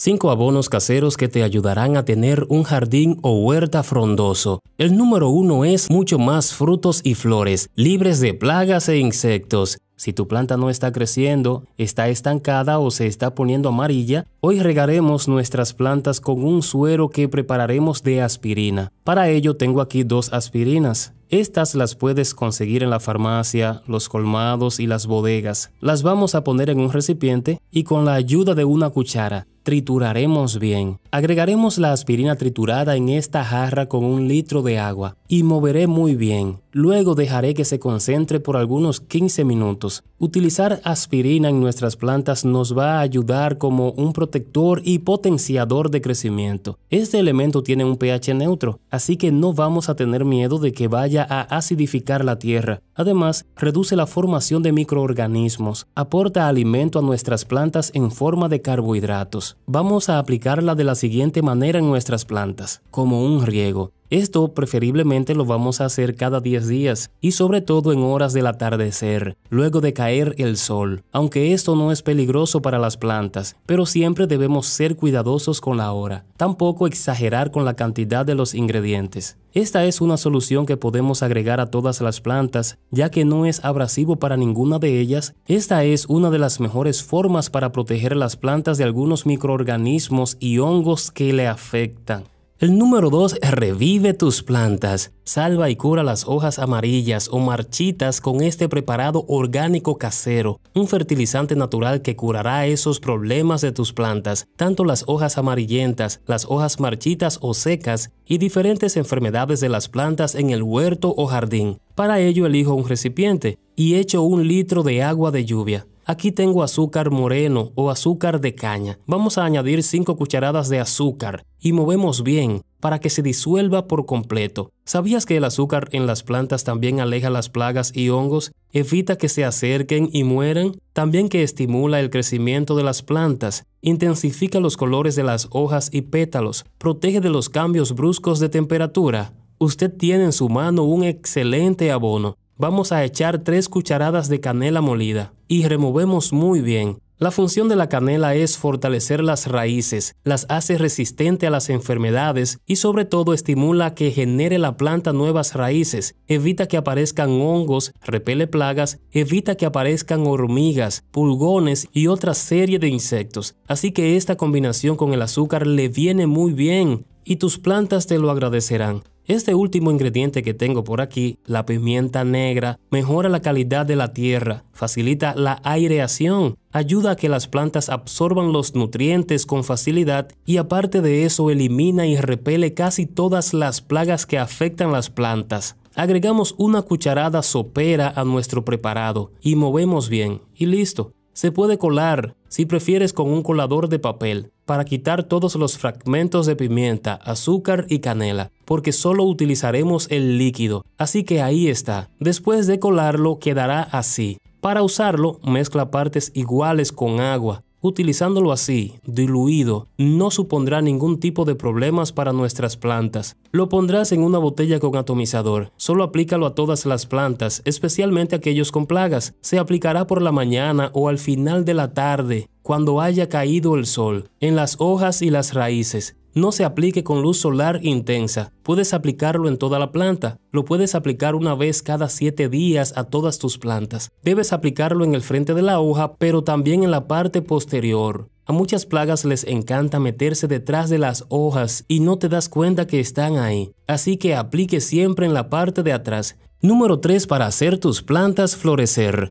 5 abonos caseros que te ayudarán a tener un jardín o huerta frondoso. El número uno es mucho más frutos y flores, libres de plagas e insectos. Si tu planta no está creciendo, está estancada o se está poniendo amarilla, hoy regaremos nuestras plantas con un suero que prepararemos de aspirina. Para ello tengo aquí dos aspirinas. Estas las puedes conseguir en la farmacia, los colmados y las bodegas. Las vamos a poner en un recipiente y con la ayuda de una cuchara trituraremos bien. Agregaremos la aspirina triturada en esta jarra con un litro de agua y moveré muy bien. Luego dejaré que se concentre por algunos 15 minutos. Utilizar aspirina en nuestras plantas nos va a ayudar como un protector y potenciador de crecimiento. Este elemento tiene un pH neutro, así que no vamos a tener miedo de que vaya a acidificar la tierra Además, reduce la formación de microorganismos, aporta alimento a nuestras plantas en forma de carbohidratos. Vamos a aplicarla de la siguiente manera en nuestras plantas, como un riego. Esto preferiblemente lo vamos a hacer cada 10 días y sobre todo en horas del atardecer, luego de caer el sol, aunque esto no es peligroso para las plantas, pero siempre debemos ser cuidadosos con la hora, tampoco exagerar con la cantidad de los ingredientes. Esta es una solución que podemos agregar a todas las plantas, ya que no es abrasivo para ninguna de ellas. Esta es una de las mejores formas para proteger las plantas de algunos microorganismos y hongos que le afectan. El número 2. Revive tus plantas. Salva y cura las hojas amarillas o marchitas con este preparado orgánico casero, un fertilizante natural que curará esos problemas de tus plantas, tanto las hojas amarillentas, las hojas marchitas o secas y diferentes enfermedades de las plantas en el huerto o jardín. Para ello elijo un recipiente y echo un litro de agua de lluvia. Aquí tengo azúcar moreno o azúcar de caña. Vamos a añadir 5 cucharadas de azúcar y movemos bien para que se disuelva por completo. ¿Sabías que el azúcar en las plantas también aleja las plagas y hongos, evita que se acerquen y mueran? También que estimula el crecimiento de las plantas, intensifica los colores de las hojas y pétalos, protege de los cambios bruscos de temperatura. Usted tiene en su mano un excelente abono. Vamos a echar 3 cucharadas de canela molida y removemos muy bien. La función de la canela es fortalecer las raíces, las hace resistente a las enfermedades y sobre todo estimula que genere la planta nuevas raíces, evita que aparezcan hongos, repele plagas, evita que aparezcan hormigas, pulgones y otra serie de insectos. Así que esta combinación con el azúcar le viene muy bien y tus plantas te lo agradecerán. Este último ingrediente que tengo por aquí, la pimienta negra, mejora la calidad de la tierra, facilita la aireación, ayuda a que las plantas absorban los nutrientes con facilidad y aparte de eso elimina y repele casi todas las plagas que afectan las plantas. Agregamos una cucharada sopera a nuestro preparado y movemos bien y listo. Se puede colar, si prefieres con un colador de papel, para quitar todos los fragmentos de pimienta, azúcar y canela, porque solo utilizaremos el líquido, así que ahí está. Después de colarlo quedará así. Para usarlo, mezcla partes iguales con agua, Utilizándolo así, diluido, no supondrá ningún tipo de problemas para nuestras plantas. Lo pondrás en una botella con atomizador. Solo aplícalo a todas las plantas, especialmente aquellos con plagas. Se aplicará por la mañana o al final de la tarde, cuando haya caído el sol, en las hojas y las raíces no se aplique con luz solar intensa. Puedes aplicarlo en toda la planta. Lo puedes aplicar una vez cada 7 días a todas tus plantas. Debes aplicarlo en el frente de la hoja, pero también en la parte posterior. A muchas plagas les encanta meterse detrás de las hojas y no te das cuenta que están ahí, así que aplique siempre en la parte de atrás. Número 3 para hacer tus plantas florecer.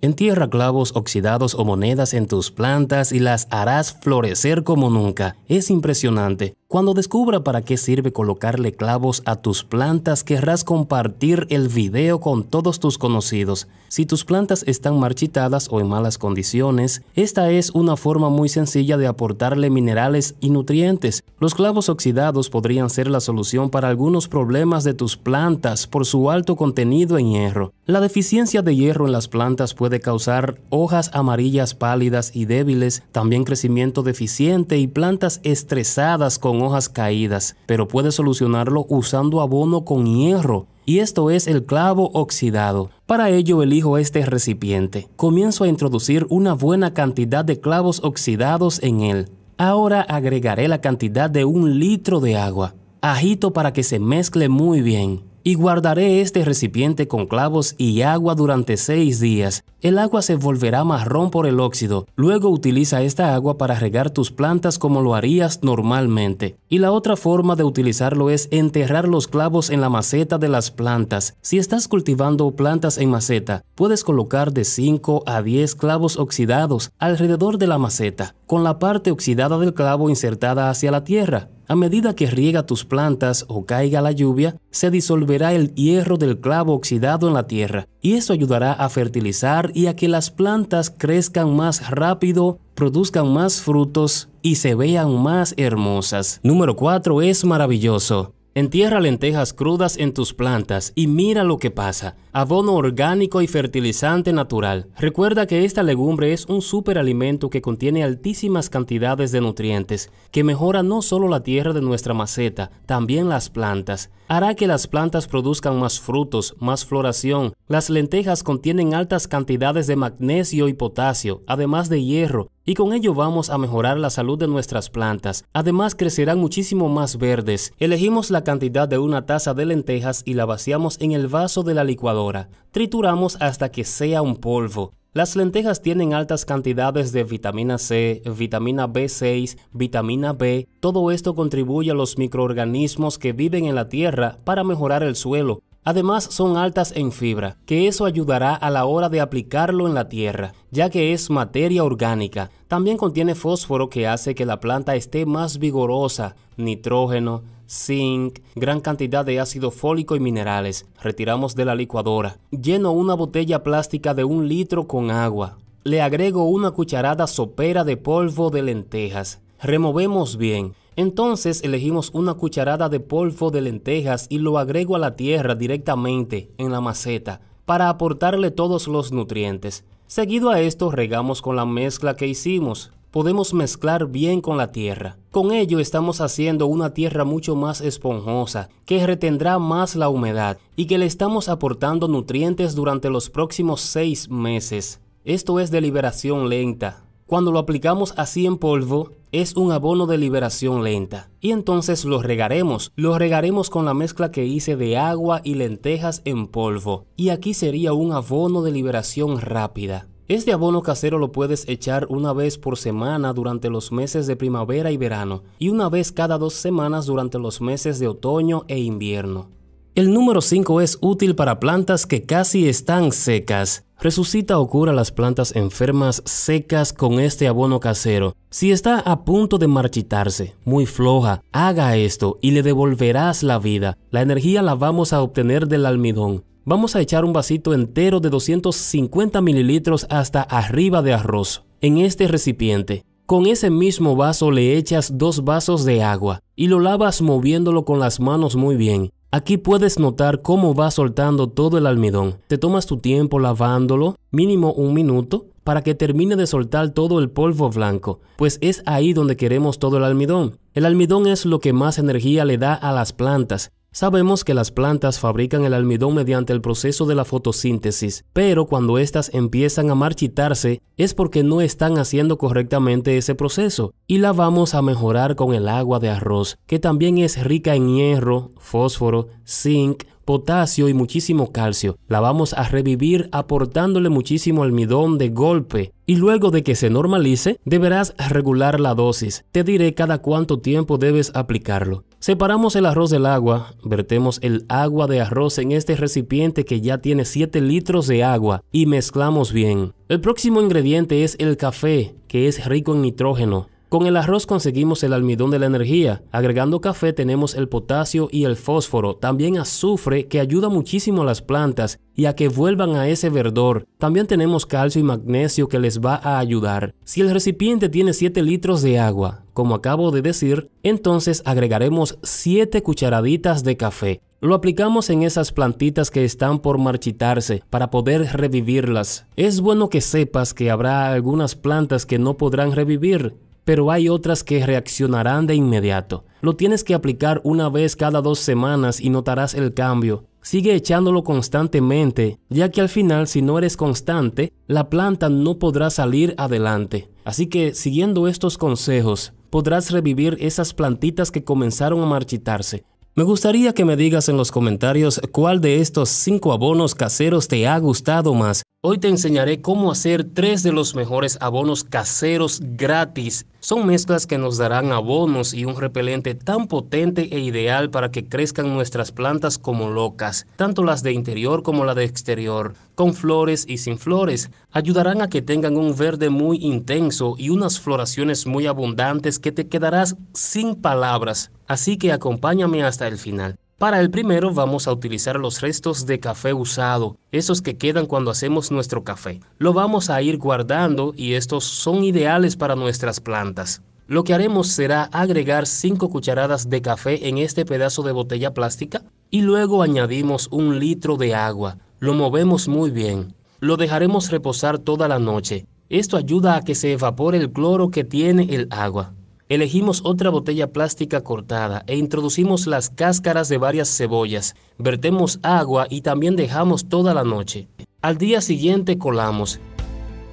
Entierra clavos oxidados o monedas en tus plantas y las harás florecer como nunca. Es impresionante. Cuando descubra para qué sirve colocarle clavos a tus plantas, querrás compartir el video con todos tus conocidos. Si tus plantas están marchitadas o en malas condiciones, esta es una forma muy sencilla de aportarle minerales y nutrientes. Los clavos oxidados podrían ser la solución para algunos problemas de tus plantas por su alto contenido en hierro. La deficiencia de hierro en las plantas puede causar hojas amarillas pálidas y débiles, también crecimiento deficiente y plantas estresadas con hojas caídas, pero puede solucionarlo usando abono con hierro y esto es el clavo oxidado. Para ello elijo este recipiente. Comienzo a introducir una buena cantidad de clavos oxidados en él. Ahora agregaré la cantidad de un litro de agua. Agito para que se mezcle muy bien y guardaré este recipiente con clavos y agua durante seis días. El agua se volverá marrón por el óxido. Luego utiliza esta agua para regar tus plantas como lo harías normalmente. Y la otra forma de utilizarlo es enterrar los clavos en la maceta de las plantas. Si estás cultivando plantas en maceta, puedes colocar de 5 a 10 clavos oxidados alrededor de la maceta, con la parte oxidada del clavo insertada hacia la tierra. A medida que riega tus plantas o caiga la lluvia, se disolverá el hierro del clavo oxidado en la tierra, y eso ayudará a fertilizar y a que las plantas crezcan más rápido, produzcan más frutos y se vean más hermosas. Número 4 es maravilloso. Entierra lentejas crudas en tus plantas y mira lo que pasa abono orgánico y fertilizante natural. Recuerda que esta legumbre es un superalimento que contiene altísimas cantidades de nutrientes, que mejora no solo la tierra de nuestra maceta, también las plantas. Hará que las plantas produzcan más frutos, más floración. Las lentejas contienen altas cantidades de magnesio y potasio, además de hierro, y con ello vamos a mejorar la salud de nuestras plantas. Además crecerán muchísimo más verdes. Elegimos la cantidad de una taza de lentejas y la vaciamos en el vaso de la licuadora. Trituramos hasta que sea un polvo. Las lentejas tienen altas cantidades de vitamina C, vitamina B6, vitamina B. Todo esto contribuye a los microorganismos que viven en la tierra para mejorar el suelo, Además son altas en fibra, que eso ayudará a la hora de aplicarlo en la tierra, ya que es materia orgánica. También contiene fósforo que hace que la planta esté más vigorosa, nitrógeno, zinc, gran cantidad de ácido fólico y minerales. Retiramos de la licuadora. Lleno una botella plástica de un litro con agua. Le agrego una cucharada sopera de polvo de lentejas. Removemos bien. Entonces elegimos una cucharada de polvo de lentejas y lo agrego a la tierra directamente en la maceta para aportarle todos los nutrientes. Seguido a esto regamos con la mezcla que hicimos. Podemos mezclar bien con la tierra. Con ello estamos haciendo una tierra mucho más esponjosa, que retendrá más la humedad y que le estamos aportando nutrientes durante los próximos seis meses. Esto es de liberación lenta, cuando lo aplicamos así en polvo, es un abono de liberación lenta. Y entonces lo regaremos, lo regaremos con la mezcla que hice de agua y lentejas en polvo. Y aquí sería un abono de liberación rápida. Este abono casero lo puedes echar una vez por semana durante los meses de primavera y verano y una vez cada dos semanas durante los meses de otoño e invierno. El número 5 es útil para plantas que casi están secas. Resucita o cura las plantas enfermas secas con este abono casero. Si está a punto de marchitarse, muy floja, haga esto y le devolverás la vida. La energía la vamos a obtener del almidón. Vamos a echar un vasito entero de 250 mililitros hasta arriba de arroz en este recipiente. Con ese mismo vaso le echas dos vasos de agua y lo lavas moviéndolo con las manos muy bien. Aquí puedes notar cómo va soltando todo el almidón. Te tomas tu tiempo lavándolo, mínimo un minuto, para que termine de soltar todo el polvo blanco, pues es ahí donde queremos todo el almidón. El almidón es lo que más energía le da a las plantas Sabemos que las plantas fabrican el almidón mediante el proceso de la fotosíntesis, pero cuando éstas empiezan a marchitarse es porque no están haciendo correctamente ese proceso y la vamos a mejorar con el agua de arroz, que también es rica en hierro, fósforo, zinc, potasio y muchísimo calcio. La vamos a revivir aportándole muchísimo almidón de golpe y luego de que se normalice, deberás regular la dosis. Te diré cada cuánto tiempo debes aplicarlo. Separamos el arroz del agua, vertemos el agua de arroz en este recipiente que ya tiene 7 litros de agua y mezclamos bien. El próximo ingrediente es el café, que es rico en nitrógeno. Con el arroz conseguimos el almidón de la energía, agregando café tenemos el potasio y el fósforo, también azufre que ayuda muchísimo a las plantas y a que vuelvan a ese verdor. También tenemos calcio y magnesio que les va a ayudar. Si el recipiente tiene 7 litros de agua, como acabo de decir, entonces agregaremos 7 cucharaditas de café. Lo aplicamos en esas plantitas que están por marchitarse para poder revivirlas. Es bueno que sepas que habrá algunas plantas que no podrán revivir pero hay otras que reaccionarán de inmediato. Lo tienes que aplicar una vez cada dos semanas y notarás el cambio. Sigue echándolo constantemente, ya que al final si no eres constante, la planta no podrá salir adelante. Así que siguiendo estos consejos, podrás revivir esas plantitas que comenzaron a marchitarse. Me gustaría que me digas en los comentarios cuál de estos cinco abonos caseros te ha gustado más Hoy te enseñaré cómo hacer tres de los mejores abonos caseros gratis. Son mezclas que nos darán abonos y un repelente tan potente e ideal para que crezcan nuestras plantas como locas, tanto las de interior como las de exterior, con flores y sin flores. Ayudarán a que tengan un verde muy intenso y unas floraciones muy abundantes que te quedarás sin palabras. Así que acompáñame hasta el final. Para el primero vamos a utilizar los restos de café usado, esos que quedan cuando hacemos nuestro café. Lo vamos a ir guardando y estos son ideales para nuestras plantas. Lo que haremos será agregar 5 cucharadas de café en este pedazo de botella plástica y luego añadimos un litro de agua. Lo movemos muy bien. Lo dejaremos reposar toda la noche. Esto ayuda a que se evapore el cloro que tiene el agua. Elegimos otra botella plástica cortada e introducimos las cáscaras de varias cebollas. Vertemos agua y también dejamos toda la noche. Al día siguiente colamos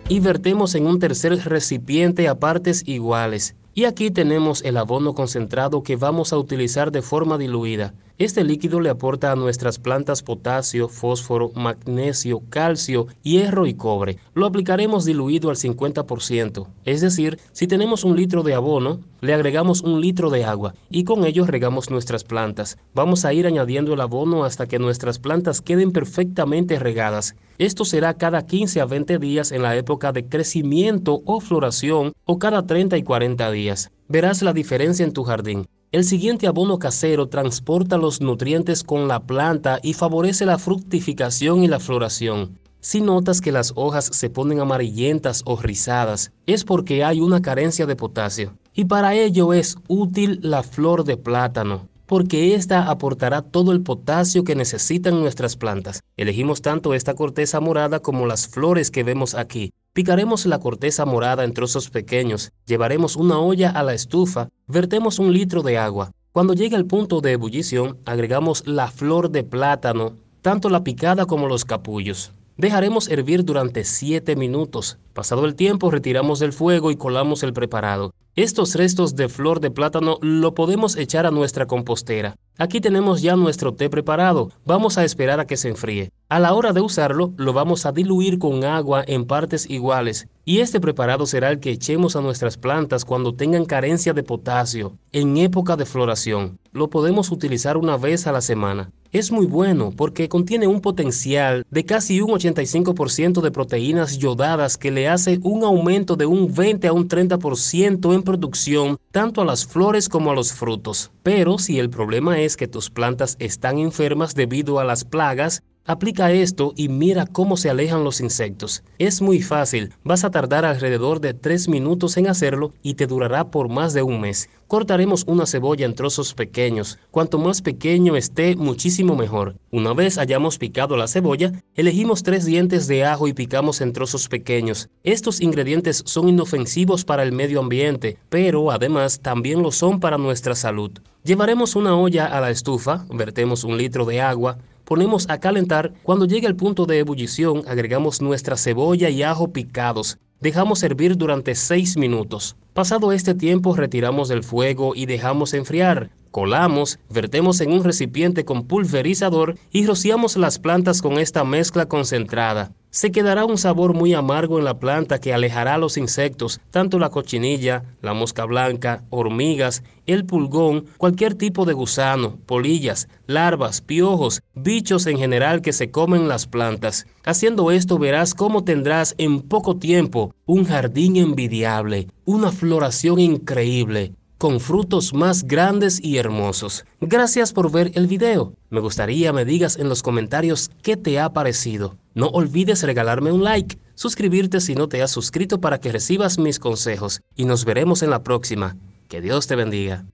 y vertemos en un tercer recipiente a partes iguales. Y aquí tenemos el abono concentrado que vamos a utilizar de forma diluida. Este líquido le aporta a nuestras plantas potasio, fósforo, magnesio, calcio, hierro y cobre. Lo aplicaremos diluido al 50%, es decir, si tenemos un litro de abono, le agregamos un litro de agua y con ello regamos nuestras plantas. Vamos a ir añadiendo el abono hasta que nuestras plantas queden perfectamente regadas. Esto será cada 15 a 20 días en la época de crecimiento o floración o cada 30 y 40 días. Verás la diferencia en tu jardín. El siguiente abono casero transporta los nutrientes con la planta y favorece la fructificación y la floración. Si notas que las hojas se ponen amarillentas o rizadas, es porque hay una carencia de potasio. Y para ello es útil la flor de plátano, porque ésta aportará todo el potasio que necesitan nuestras plantas. Elegimos tanto esta corteza morada como las flores que vemos aquí, Picaremos la corteza morada en trozos pequeños, llevaremos una olla a la estufa, vertemos un litro de agua. Cuando llegue al punto de ebullición, agregamos la flor de plátano, tanto la picada como los capullos. Dejaremos hervir durante 7 minutos. Pasado el tiempo, retiramos del fuego y colamos el preparado. Estos restos de flor de plátano lo podemos echar a nuestra compostera. Aquí tenemos ya nuestro té preparado, vamos a esperar a que se enfríe. A la hora de usarlo, lo vamos a diluir con agua en partes iguales y este preparado será el que echemos a nuestras plantas cuando tengan carencia de potasio en época de floración. Lo podemos utilizar una vez a la semana es muy bueno porque contiene un potencial de casi un 85% de proteínas yodadas que le hace un aumento de un 20 a un 30% en producción tanto a las flores como a los frutos. Pero si el problema es que tus plantas están enfermas debido a las plagas, Aplica esto y mira cómo se alejan los insectos. Es muy fácil, vas a tardar alrededor de 3 minutos en hacerlo y te durará por más de un mes. Cortaremos una cebolla en trozos pequeños, cuanto más pequeño esté muchísimo mejor. Una vez hayamos picado la cebolla, elegimos tres dientes de ajo y picamos en trozos pequeños. Estos ingredientes son inofensivos para el medio ambiente, pero además también lo son para nuestra salud. Llevaremos una olla a la estufa, vertemos un litro de agua, ponemos a calentar. Cuando llegue al punto de ebullición, agregamos nuestra cebolla y ajo picados. Dejamos hervir durante 6 minutos. Pasado este tiempo, retiramos del fuego y dejamos enfriar. Colamos, vertemos en un recipiente con pulverizador y rociamos las plantas con esta mezcla concentrada se quedará un sabor muy amargo en la planta que alejará a los insectos, tanto la cochinilla, la mosca blanca, hormigas, el pulgón, cualquier tipo de gusano, polillas, larvas, piojos, bichos en general que se comen las plantas. Haciendo esto verás cómo tendrás en poco tiempo un jardín envidiable, una floración increíble, con frutos más grandes y hermosos. Gracias por ver el video. Me gustaría me digas en los comentarios qué te ha parecido. No olvides regalarme un like, suscribirte si no te has suscrito para que recibas mis consejos y nos veremos en la próxima. Que Dios te bendiga.